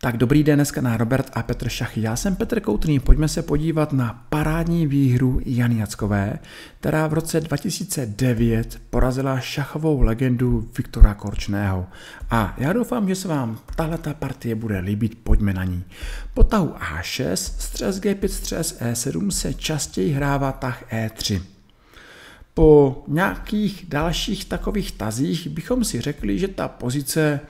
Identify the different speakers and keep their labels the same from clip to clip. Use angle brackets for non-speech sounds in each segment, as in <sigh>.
Speaker 1: Tak dobrý den, dneska na Robert a Petr Šachy. Já jsem Petr Koutný, pojďme se podívat na parádní výhru Jany Jackové, která v roce 2009 porazila šachovou legendu Viktora Korčného. A já doufám, že se vám tahle partie bude líbit, pojďme na ní. Po tahu A6, střes G5, střes E7 se častěji hrává tah E3 po nějakých dalších takových tazích bychom si řekli, že ta pozice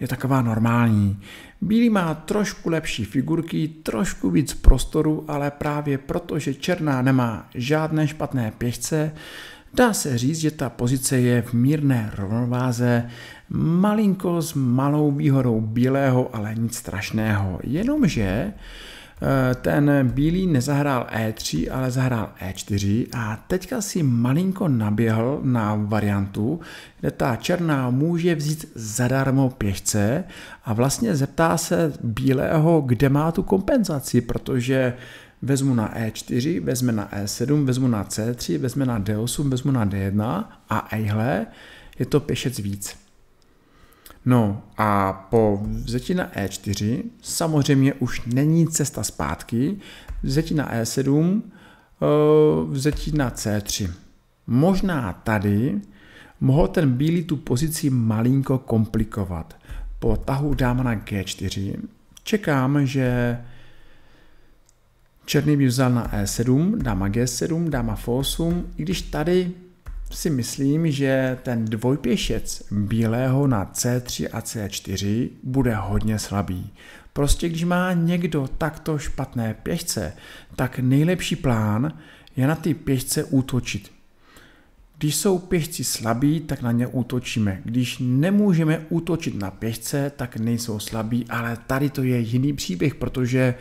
Speaker 1: je taková normální. Bílý má trošku lepší figurky, trošku víc prostoru, ale právě protože černá nemá žádné špatné pěšce, dá se říct, že ta pozice je v mírné rovnováze, malinko s malou výhodou bílého, ale nic strašného. Jenomže Eh, ten bílý nezahrál E3, ale zahrál E4 a teďka si malinko naběhl na variantu, kde ta černá může vzít zadarmo pěšce a vlastně zeptá se bílého, kde má tu kompenzaci, protože vezmu na E4, vezme na E7, vezmu na C3, vezme na D8, vezmu na D1 a ejhle, je to pěšec víc. No a po vzetí na E4 samozřejmě už není cesta zpátky, vzetí na E7, eh, vzetí na C3. Možná tady mohl ten bílý tu pozici malinko komplikovat. Po tahu dáma na G4 čekám, že černý by vzal na E7, dáma G7, dáma F8, i když tady si myslím, že ten dvojpěšec bílého na C3 a C4 bude hodně slabý. Prostě když má někdo takto špatné pěšce, tak nejlepší plán je na ty pěšce útočit. Když jsou pěšci slabí, tak na ně útočíme. Když nemůžeme útočit na pěšce, tak nejsou slabí, ale tady to je jiný příběh, protože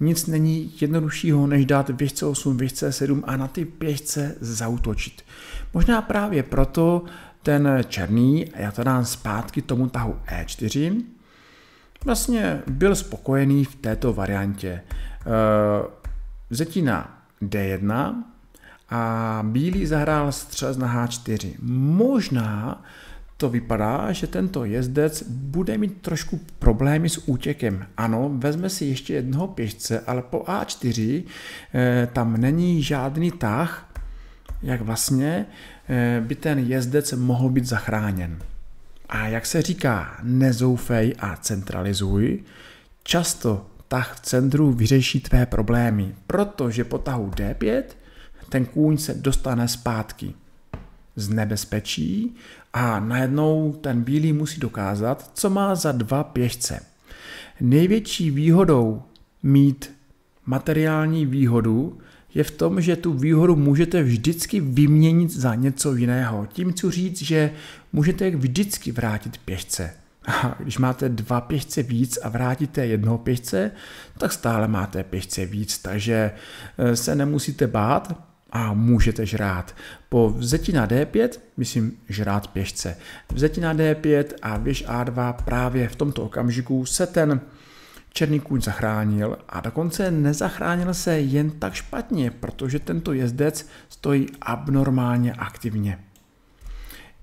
Speaker 1: nic není jednoduššího, než dát běžce 8, běžce 7 a na ty běžce zautočit. Možná právě proto ten černý, a já to dám zpátky tomu tahu E4, vlastně byl spokojený v této variantě. E, Zetina D1 a bílý zahrál střelec na H4. Možná to vypadá, že tento jezdec bude mít trošku problémy s útěkem. Ano, vezme si ještě jednoho pěšce, ale po A4 eh, tam není žádný tah, jak vlastně eh, by ten jezdec mohl být zachráněn. A jak se říká, nezoufej a centralizuj, často tah v centru vyřeší tvé problémy, protože po tahu D5 ten kůň se dostane zpátky z nebezpečí a najednou ten bílý musí dokázat, co má za dva pěšce. Největší výhodou mít materiální výhodu je v tom, že tu výhodu můžete vždycky vyměnit za něco jiného. Tím chci říct, že můžete vždycky vrátit pěšce. A když máte dva pěšce víc a vrátíte jednoho pěšce, tak stále máte pěšce víc, takže eh, se nemusíte bát, a můžete žrát. Po vzetí na D5, myslím žrát pěšce, vzetí na D5 a věž A2 právě v tomto okamžiku se ten černý kůň zachránil a dokonce nezachránil se jen tak špatně, protože tento jezdec stojí abnormálně aktivně.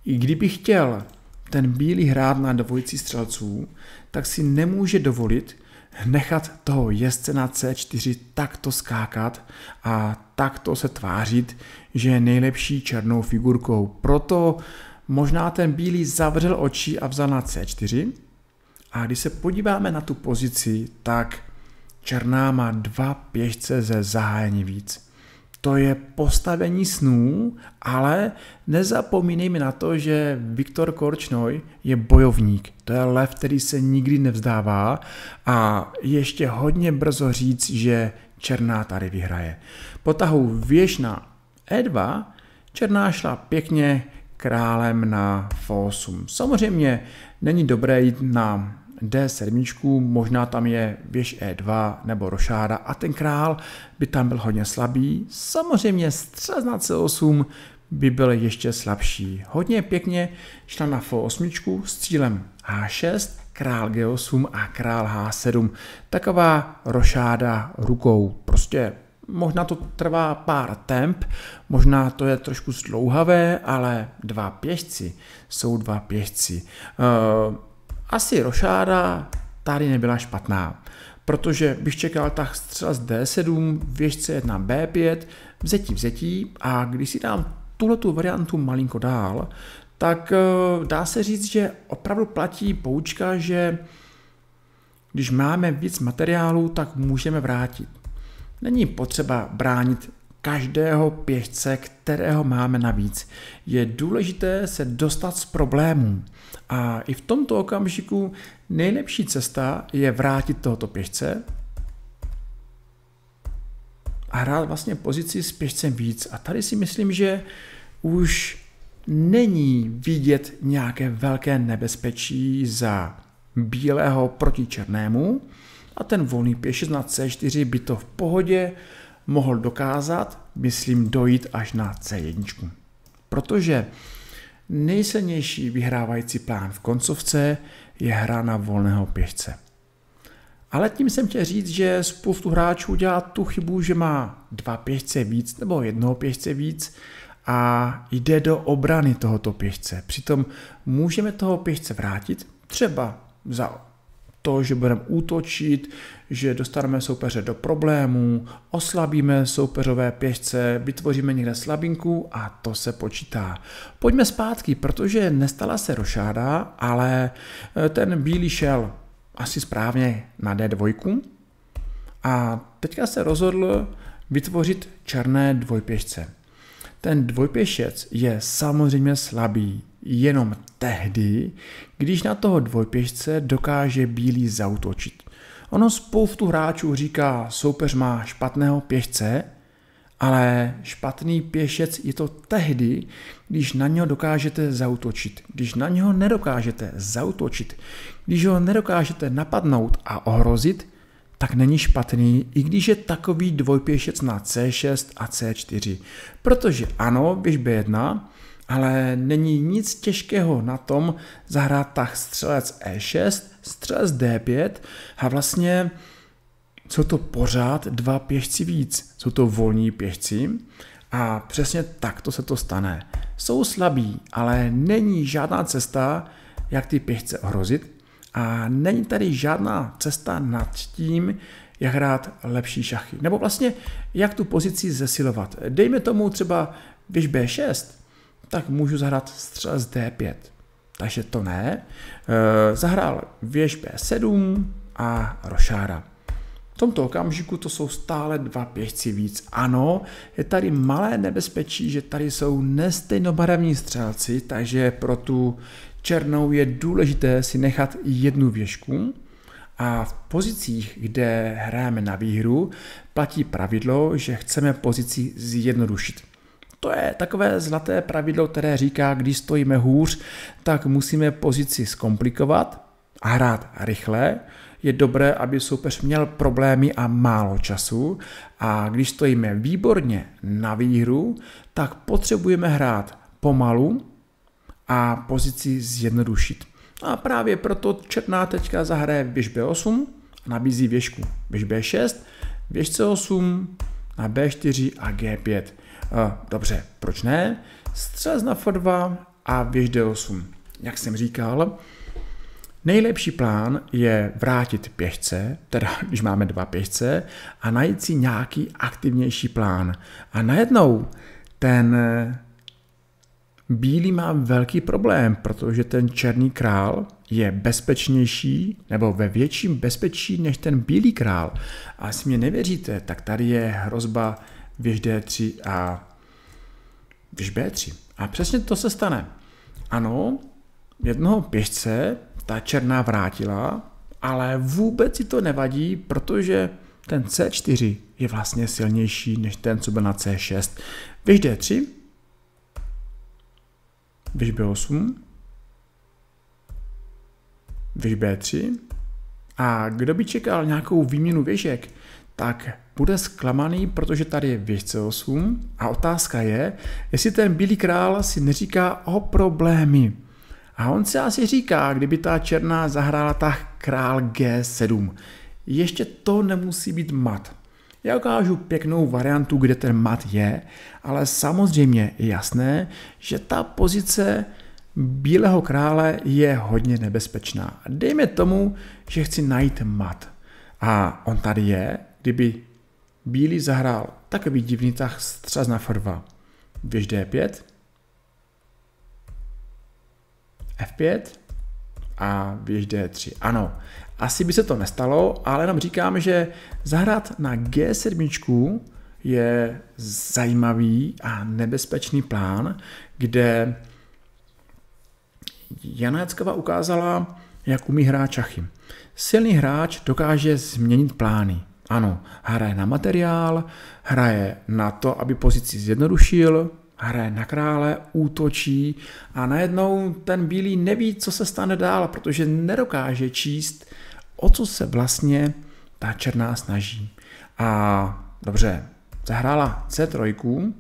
Speaker 1: I kdyby chtěl ten bílý hrát na dvojici střelců, tak si nemůže dovolit nechat toho jezdce na C4 takto skákat a takto se tvářit, že je nejlepší černou figurkou. Proto možná ten bílý zavřel oči a vzal na C4. A když se podíváme na tu pozici, tak černá má dva pěšce ze zahájení víc to je postavení snů, ale nezapomínejme na to, že Viktor Korčnoj je bojovník. To je lev, který se nikdy nevzdává a ještě hodně brzo říct, že Černá tady vyhraje. Po tahu věž na E2 Černá šla pěkně králem na F8. Samozřejmě není dobré jít na D7, možná tam je věž E2 nebo rošáda a ten král by tam byl hodně slabý. Samozřejmě střez na C8 by byl ještě slabší. Hodně pěkně šla na F8 s cílem H6, král G8 a král H7. Taková rošáda rukou. Prostě možná to trvá pár temp, možná to je trošku zdlouhavé, ale dva pěšci jsou dva pěšci. Eh, asi rošáda tady nebyla špatná, protože bych čekal tak střela z D7, věžce 1 B5, vzetí vzetí a když si dám tuhletu variantu malinko dál, tak eh, dá se říct, že opravdu platí poučka, že když máme víc materiálu, tak můžeme vrátit. Není potřeba bránit každého pěšce, kterého máme navíc. Je důležité se dostat z problémů. A i v tomto okamžiku nejlepší cesta je vrátit tohoto pěšce a hrát vlastně pozici s pěšcem víc. A tady si myslím, že už není vidět nějaké velké nebezpečí za bílého proti černému a ten volný pěšec na C4 by to v pohodě mohl dokázat, myslím, dojít až na C1. Protože nejsilnější vyhrávající plán v koncovce je hra na volného pěšce. Ale tím jsem chtěl říct, že spoustu hráčů dělá tu chybu, že má dva pěšce víc nebo jednoho pěšce víc a jde do obrany tohoto pěšce. Přitom můžeme toho pěšce vrátit třeba za to, že budeme útočit, že dostaneme soupeře do problémů, oslabíme soupeřové pěšce, vytvoříme někde slabinku a to se počítá. Pojďme zpátky, protože nestala se rošáda, ale eh, ten bílý šel asi správně na D2 a teďka se rozhodl vytvořit černé dvojpěšce. Ten dvojpěšec je samozřejmě slabý, jenom tehdy, když na toho dvojpěšce dokáže bílý zautočit. Ono spoustu hráčů říká, soupeř má špatného pěšce, ale špatný pěšec je to tehdy, když na něho dokážete zautočit. Když na něho nedokážete zautočit, když ho nedokážete napadnout a ohrozit, tak není špatný, i když je takový dvojpěšec na C6 a C4. Protože ano, běž B1 ale není nic těžkého na tom zahrát tah střelec E6, střelec D5 a vlastně jsou to pořád dva pěšci víc. Jsou to volní pěšci a přesně takto se to stane. Jsou slabí, ale není žádná cesta, jak ty pěšce ohrozit a není tady žádná cesta nad tím, jak hrát lepší šachy. Nebo vlastně, jak tu pozici zesilovat. Dejme tomu třeba, když B6, tak můžu zahrát střel z D5. Takže to ne. Eh, zahrál věž B7 a rošára. V tomto okamžiku to jsou stále dva pěšci víc. Ano, je tady malé nebezpečí, že tady jsou nestejnobarevní střelci, takže pro tu černou je důležité si nechat jednu věžku. A v pozicích, kde hrajeme na výhru, platí pravidlo, že chceme pozici zjednodušit. To je takové zlaté pravidlo, které říká, když stojíme hůř, tak musíme pozici zkomplikovat a hrát rychle. Je dobré, aby soupeř měl problémy a málo času. A když stojíme výborně na výhru, tak potřebujeme hrát pomalu a pozici zjednodušit. A právě proto černá teďka zahraje věž B8, nabízí věžku věž B6, věžce 8 na B4 a G5. Eh, dobře, proč ne? Střelec na F2 a běž D8. Jak jsem říkal, nejlepší plán je vrátit pěšce, teda <laughs> když máme dva pěšce, a najít si nějaký aktivnější plán. A najednou ten Bílý má velký problém, protože ten černý král je bezpečnější nebo ve větším bezpečí než ten bílý král. A jestli mě nevěříte, tak tady je hrozba věž D3 a věž B3. A přesně to se stane. Ano, jednoho pěšce ta černá vrátila, ale vůbec si to nevadí, protože ten C4 je vlastně silnější než ten, co byl na C6. Věž D3 Vyš B8. Vyš B3. A kdo by čekal nějakou výměnu věžek, tak bude zklamaný, protože tady je věž C8 a otázka je, jestli ten bílý král si neříká o problémy. A on si asi říká, kdyby ta černá zahrála tak král G7. Ještě to nemusí být mat. Já ukážu pěknou variantu, kde ten mat je, ale samozřejmě je jasné, že ta pozice Bílého krále je hodně nebezpečná. Dejme tomu, že chci najít mat. A on tady je, kdyby Bílý zahrál takový divný tah střaz na f2. Věž d5. F5 a běž D3. Ano, asi by se to nestalo, ale jenom říkám, že zahrát na G7 je zajímavý a nebezpečný plán, kde Jana Jackova ukázala, jak umí hrát šachy. Silný hráč dokáže změnit plány. Ano, hraje na materiál, hraje na to, aby pozici zjednodušil, hraje na krále, útočí a najednou ten bílý neví, co se stane dál, protože nedokáže číst, o co se vlastně ta černá snaží. A dobře, zahrála C3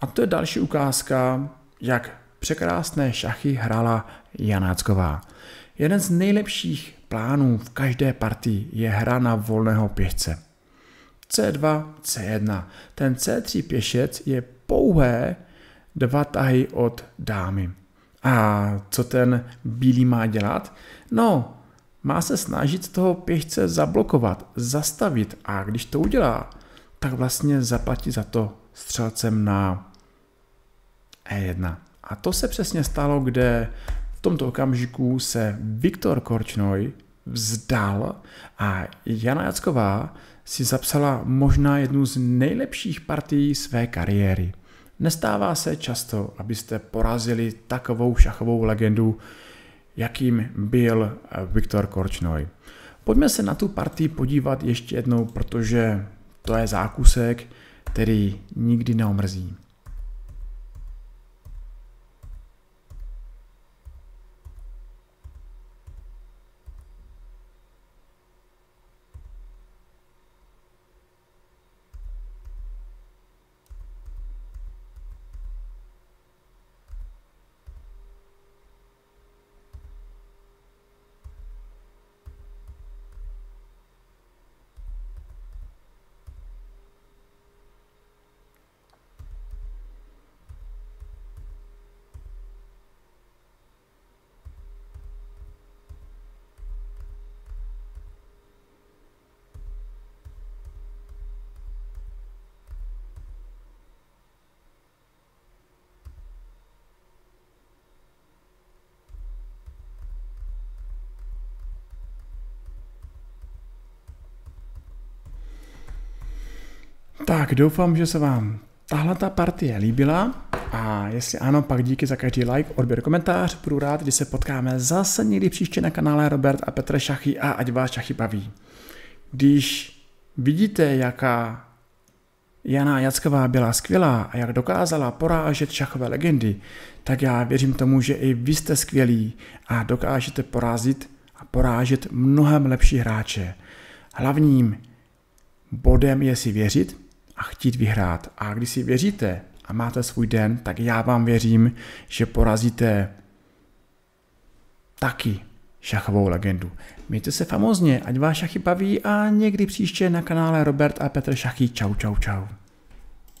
Speaker 1: a to je další ukázka, jak překrásné šachy hrála Janácková. Jeden z nejlepších plánů v každé partii je hra na volného pěšce. C2, C1. Ten C3 pěšec je pouhé dva tahy od dámy. A co ten bílý má dělat? No, má se snažit toho pěšce zablokovat, zastavit a když to udělá, tak vlastně zaplatí za to střelcem na E1. A to se přesně stalo, kde v tomto okamžiku se Viktor Korčnoj vzdal a Jana Jacková si zapsala možná jednu z nejlepších partií své kariéry. Nestává se často, abyste porazili takovou šachovou legendu, jakým byl Viktor Korčnoj. Pojďme se na tu partii podívat ještě jednou, protože to je zákusek, který nikdy neomrzí. Tak doufám, že se vám tahle ta partie líbila a jestli ano, pak díky za každý like, odběr, komentář. Budu rád, když se potkáme zase někdy příště na kanále Robert a Petr Šachy a ať vás šachy baví. Když vidíte, jaká Jana Jacková byla skvělá a jak dokázala porážet šachové legendy, tak já věřím tomu, že i vy jste skvělí a dokážete porazit a porážet mnohem lepší hráče. Hlavním bodem je si věřit, a chtít vyhrát. A když si věříte a máte svůj den, tak já vám věřím, že porazíte taky šachovou legendu. Mějte se famozně, ať vás šachy baví a někdy příště na kanále Robert a Petr Šachy. Čau, čau, čau.